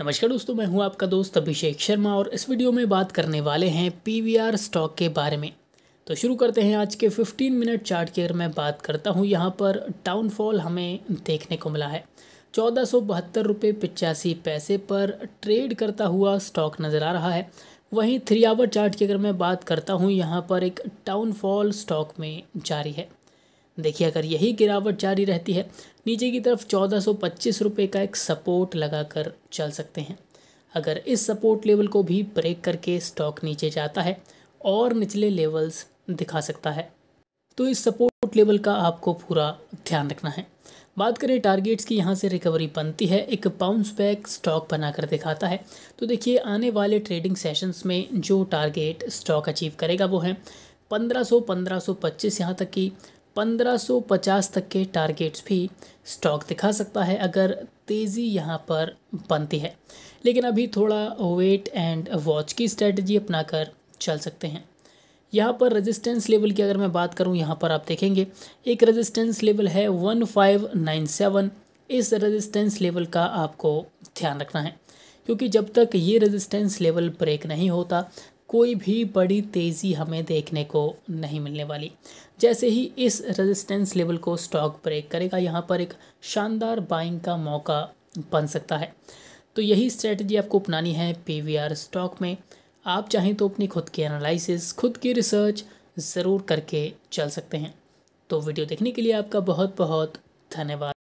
नमस्कार दोस्तों मैं हूं आपका दोस्त अभिषेक शर्मा और इस वीडियो में बात करने वाले हैं पीवीआर स्टॉक के बारे में तो शुरू करते हैं आज के 15 मिनट चार्ट की अगर मैं बात करता हूं यहां पर डाउनफॉल हमें देखने को मिला है चौदह सौ बहत्तर रुपये पिचासी पैसे पर ट्रेड करता हुआ स्टॉक नज़र आ रहा है वहीं थ्री आवर चार्ट की अगर मैं बात करता हूँ यहाँ पर एक डाउनफॉल स्टॉक में जारी है देखिए अगर यही गिरावट जारी रहती है नीचे की तरफ चौदह सौ पच्चीस रुपये का एक सपोर्ट लगाकर चल सकते हैं अगर इस सपोर्ट लेवल को भी ब्रेक करके स्टॉक नीचे जाता है और निचले लेवल्स दिखा सकता है तो इस सपोर्ट लेवल का आपको पूरा ध्यान रखना है बात करें टारगेट्स की यहाँ से रिकवरी बनती है एक बाउंस बैक स्टॉक बनाकर दिखाता है तो देखिए आने वाले ट्रेडिंग सेशंस में जो टारगेट स्टॉक अचीव करेगा वो है 1500 1525 यहाँ तक की 1550 तक के टारगेट्स भी स्टॉक दिखा सकता है अगर तेज़ी यहाँ पर बनती है लेकिन अभी थोड़ा वेट एंड वॉच की स्ट्रेटजी अपनाकर चल सकते हैं यहाँ पर रेजिस्टेंस लेवल की अगर मैं बात करूँ यहाँ पर आप देखेंगे एक रेजिस्टेंस लेवल है 1597 इस रेजिस्टेंस लेवल का आपको ध्यान रखना है क्योंकि जब तक ये रेजिस्टेंस लेवल ब्रेक नहीं होता कोई भी बड़ी तेज़ी हमें देखने को नहीं मिलने वाली जैसे ही इस रेजिस्टेंस लेवल को स्टॉक ब्रेक करेगा यहाँ पर एक शानदार बाइंग का मौका बन सकता है तो यही स्ट्रेटजी आपको अपनानी है पीवीआर स्टॉक में आप चाहें तो अपनी खुद की एनालिसिस खुद की रिसर्च ज़रूर करके चल सकते हैं तो वीडियो देखने के लिए आपका बहुत बहुत धन्यवाद